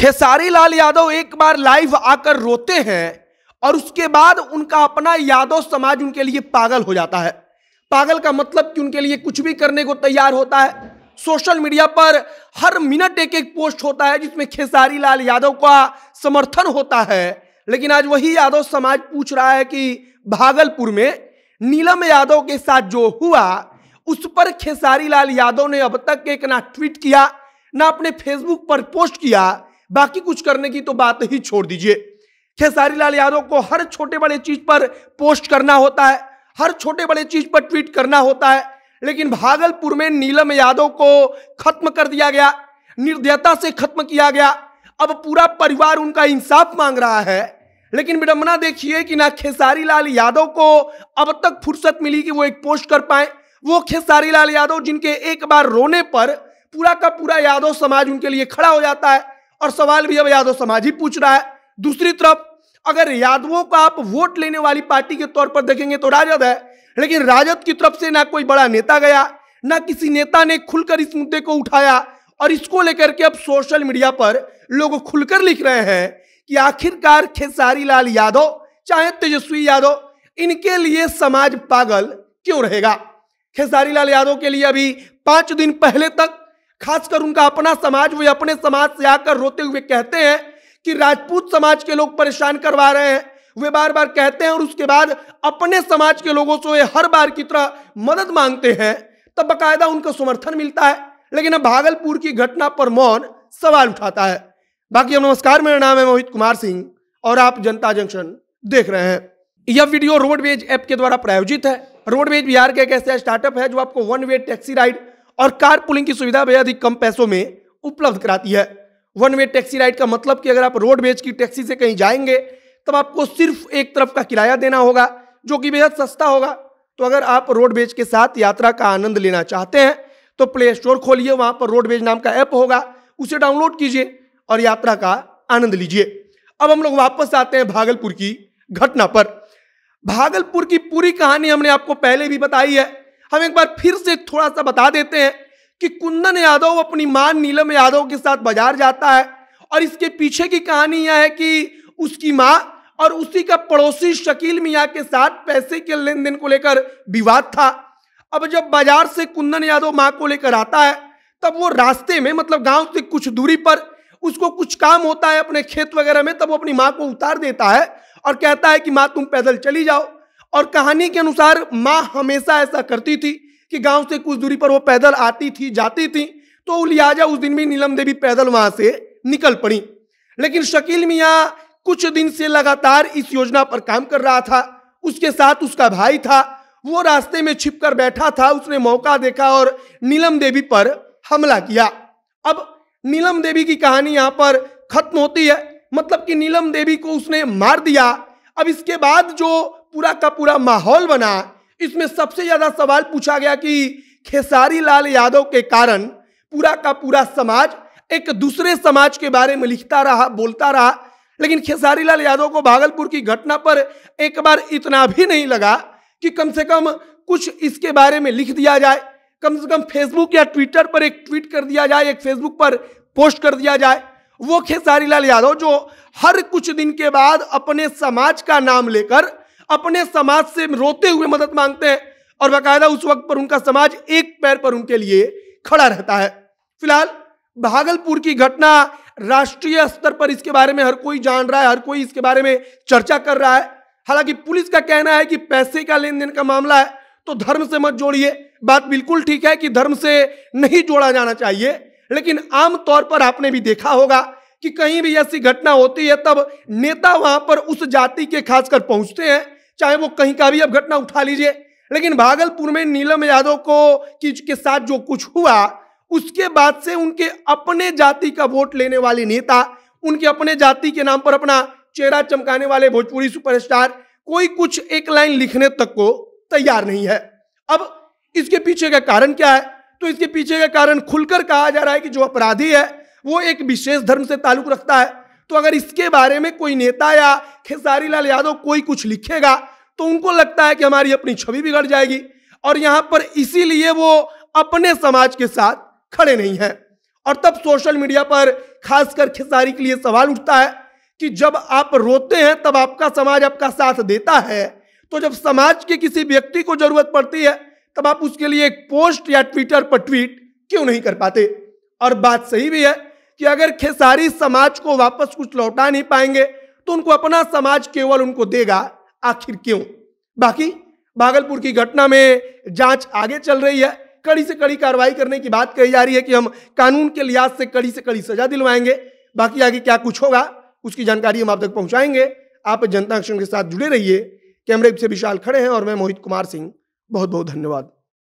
खेसारी लाल यादव एक बार लाइव आकर रोते हैं और उसके बाद उनका अपना यादव समाज उनके लिए पागल हो जाता है पागल का मतलब कि उनके लिए कुछ भी करने को तैयार होता है सोशल मीडिया पर हर मिनट एक एक पोस्ट होता है जिसमें खेसारी लाल यादव का समर्थन होता है लेकिन आज वही यादव समाज पूछ रहा है कि भागलपुर में नीलम यादव के साथ जो हुआ उस पर खेसारी लाल यादव ने अब तक एक ना ट्वीट किया ना अपने फेसबुक पर पोस्ट किया बाकी कुछ करने की तो बात ही छोड़ दीजिए खेसारी लाल यादव को हर छोटे बड़े चीज पर पोस्ट करना होता है हर छोटे बड़े चीज पर ट्वीट करना होता है लेकिन भागलपुर में नीलम यादव को खत्म कर दिया गया निर्दयता से खत्म किया गया अब पूरा परिवार उनका इंसाफ मांग रहा है लेकिन विडम्बना देखिए कि ना खेसारी लाल यादव को अब तक फुर्सत मिली कि वो एक पोस्ट कर पाए वो खेसारी लाल यादव जिनके एक बार रोने पर पूरा का पूरा यादव समाज उनके लिए खड़ा हो जाता है और सवाल भी अब यादव समाज ही पूछ रहा है दूसरी तरफ अगर यादवों को आप वोट लेने वाली पार्टी के तौर पर देखेंगे तो राजद है लेकिन राजद की तरफ से ना कोई बड़ा नेता गया ना किसी नेता ने खुलकर इस मुद्दे को उठाया और इसको लेकर के अब सोशल मीडिया पर लोग खुलकर लिख रहे हैं कि आखिरकार खेसारी लाल यादव चाहे तेजस्वी यादव इनके लिए समाज पागल क्यों रहेगा खेसारी लाल यादव के लिए अभी पांच दिन पहले तक खासकर उनका अपना समाज वे अपने समाज से आकर रोते हुए कहते हैं कि राजपूत समाज के लोग परेशान करवा रहे हैं वे बार बार कहते हैं और उसके बाद अपने समाज के लोगों से हर बार की तरह मदद मांगते हैं तब बकायदा उनको समर्थन मिलता है लेकिन अब भागलपुर की घटना पर मौन सवाल उठाता है बाकी अब नमस्कार मेरा नाम है मोहित कुमार सिंह और आप जनता जंक्शन देख रहे हैं यह वीडियो रोडवेज ऐप के द्वारा प्रायोजित है रोडवेज बिहार का एक ऐसा स्टार्टअप है जो आपको वन वे टैक्सी राइड और कार पुलिंग की सुविधा बेहद ही कम पैसों में उपलब्ध कराती है वन वे टैक्सी राइड का मतलब कि अगर आप रोडवेज की टैक्सी से कहीं जाएंगे तब आपको सिर्फ एक तरफ का किराया देना होगा जो कि बेहद सस्ता होगा तो अगर आप रोडवेज के साथ यात्रा का आनंद लेना चाहते हैं तो प्ले स्टोर खोलिए वहां पर रोडवेज नाम का ऐप होगा उसे डाउनलोड कीजिए और यात्रा का आनंद लीजिए अब हम लोग वापस आते हैं भागलपुर की घटना पर भागलपुर की पूरी कहानी हमने आपको पहले भी बताई है हम एक बार फिर से थोड़ा सा बता देते हैं कि कुंदन यादव अपनी मां नीलम यादव के साथ बाजार जाता है और इसके पीछे की कहानी यह है कि उसकी माँ और उसी का पड़ोसी शकील मियाँ के साथ पैसे के लेन देन को लेकर विवाद था अब जब बाजार से कुंदन यादव माँ को लेकर आता है तब वो रास्ते में मतलब गांव से कुछ दूरी पर उसको कुछ काम होता है अपने खेत वगैरह में तब वो अपनी माँ को उतार देता है और कहता है कि माँ तुम पैदल चली जाओ और कहानी के अनुसार माँ हमेशा ऐसा करती थी कि गांव से कुछ दूरी पर वो पैदल आती थी जाती थी तो लिहाजा उस दिन भी नीलम देवी पैदल वहां से निकल पड़ी लेकिन शकील मियाँ कुछ दिन से लगातार इस योजना पर काम कर रहा था उसके साथ उसका भाई था वो रास्ते में छिपकर बैठा था उसने मौका देखा और नीलम देवी पर हमला किया अब नीलम देवी की कहानी यहाँ पर खत्म होती है मतलब कि नीलम देवी को उसने मार दिया अब इसके बाद जो पूरा का पूरा माहौल बना इसमें सबसे ज़्यादा सवाल पूछा गया कि खेसारी लाल यादव के कारण पूरा का पूरा समाज एक दूसरे समाज के बारे में लिखता रहा बोलता रहा लेकिन खेसारी लाल यादव को भागलपुर की घटना पर एक बार इतना भी नहीं लगा कि कम से कम कुछ इसके बारे में लिख दिया जाए कम से कम फेसबुक या ट्विटर पर एक ट्वीट कर दिया जाए एक फेसबुक पर पोस्ट कर दिया जाए वो खेसारी लाल यादव जो हर कुछ दिन के बाद अपने समाज का नाम लेकर अपने समाज से रोते हुए मदद मांगते हैं और बाकायदा उस वक्त पर उनका समाज एक पैर पर उनके लिए खड़ा रहता है फिलहाल भागलपुर की घटना राष्ट्रीय स्तर पर इसके बारे में हर कोई जान रहा है हर कोई इसके बारे में चर्चा कर रहा है हालांकि पुलिस का कहना है कि पैसे का लेन देन का मामला है तो धर्म से मत जोड़िए बात बिल्कुल ठीक है कि धर्म से नहीं जोड़ा जाना चाहिए लेकिन आम तौर पर आपने भी देखा होगा कि कहीं भी ऐसी घटना होती है तब नेता वहां पर उस जाति के खासकर पहुंचते हैं चाहे वो कहीं का भी अब घटना उठा लीजिए लेकिन भागलपुर में नीलम यादव को के साथ जो कुछ हुआ उसके बाद से उनके अपने जाति का वोट लेने वाले नेता उनके अपने जाति के नाम पर अपना चेहरा चमकाने वाले भोजपुरी सुपरस्टार कोई कुछ एक लाइन लिखने तक को तैयार नहीं है अब इसके पीछे का कारण क्या है तो इसके पीछे का कारण खुलकर कहा जा रहा है कि जो अपराधी है वो एक विशेष धर्म से ताल्लुक रखता है तो अगर इसके बारे में कोई नेता या खेसारी लाल यादव कोई कुछ लिखेगा तो उनको लगता है कि हमारी अपनी छवि बिगड़ जाएगी और यहां पर इसीलिए वो अपने समाज के साथ खड़े नहीं हैं और तब सोशल मीडिया पर खासकर खेसारी के लिए सवाल उठता है कि जब आप रोते हैं तब आपका समाज आपका साथ देता है तो जब समाज के किसी व्यक्ति को जरूरत पड़ती है तब आप उसके लिए एक पोस्ट या ट्विटर पर ट्वीट क्यों नहीं कर पाते और बात सही भी है कि अगर खेसारी समाज को वापस कुछ लौटा नहीं पाएंगे तो उनको अपना समाज केवल उनको देगा आखिर क्यों बाकी भागलपुर की घटना में जांच आगे चल रही है कड़ी से कड़ी कार्रवाई करने की बात कही जा रही है कि हम कानून के लिहाज से कड़ी से कड़ी सजा दिलवाएंगे बाकी आगे क्या कुछ होगा उसकी जानकारी हम आप तक पहुंचाएंगे आप जनता एक्शन के साथ जुड़े रहिए कैमरे से विशाल खड़े हैं और मैं मोहित कुमार सिंह बहुत बहुत धन्यवाद